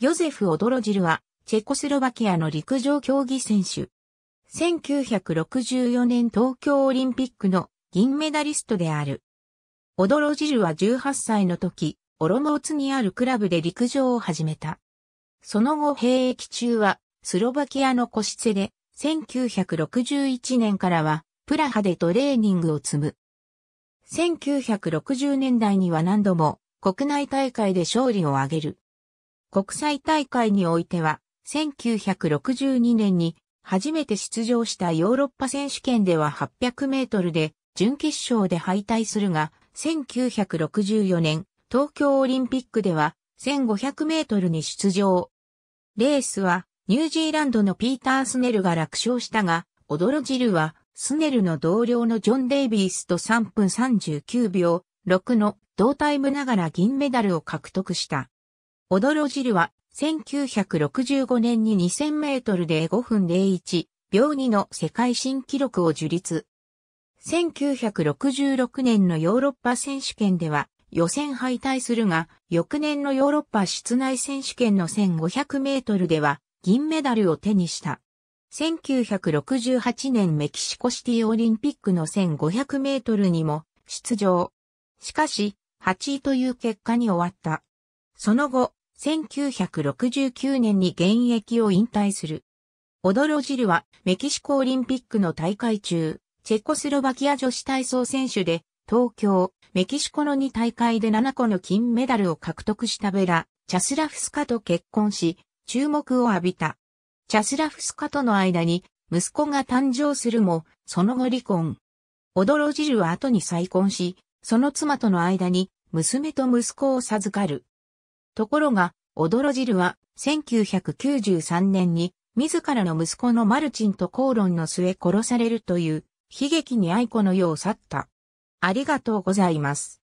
ヨゼフ・オドロジルは、チェコスロバキアの陸上競技選手。1964年東京オリンピックの銀メダリストである。オドロジルは18歳の時、オロモーツにあるクラブで陸上を始めた。その後兵役中は、スロバキアのコシツで、1961年からは、プラハでトレーニングを積む。1960年代には何度も、国内大会で勝利を挙げる。国際大会においては、1962年に初めて出場したヨーロッパ選手権では800メートルで準決勝で敗退するが、1964年東京オリンピックでは1500メートルに出場。レースはニュージーランドのピーター・スネルが楽勝したが、オドロジルはスネルの同僚のジョン・デイビースと3分39秒6の同タイムながら銀メダルを獲得した。オドロルは、1965年に2000メートルで5分01秒2の世界新記録を樹立。1966年のヨーロッパ選手権では予選敗退するが、翌年のヨーロッパ室内選手権の1500メートルでは銀メダルを手にした。1968年メキシコシティオリンピックの1500メートルにも出場。しかし、8位という結果に終わった。その後、1969年に現役を引退する。オドロジルはメキシコオリンピックの大会中、チェコスロバキア女子体操選手で、東京、メキシコの2大会で7個の金メダルを獲得したベラ、チャスラフスカと結婚し、注目を浴びた。チャスラフスカとの間に、息子が誕生するも、その後離婚。オドロジルは後に再婚し、その妻との間に、娘と息子を授かる。ところが、オドロ汁は、1993年に、自らの息子のマルチンと口論の末殺されるという、悲劇に愛子の世を去った。ありがとうございます。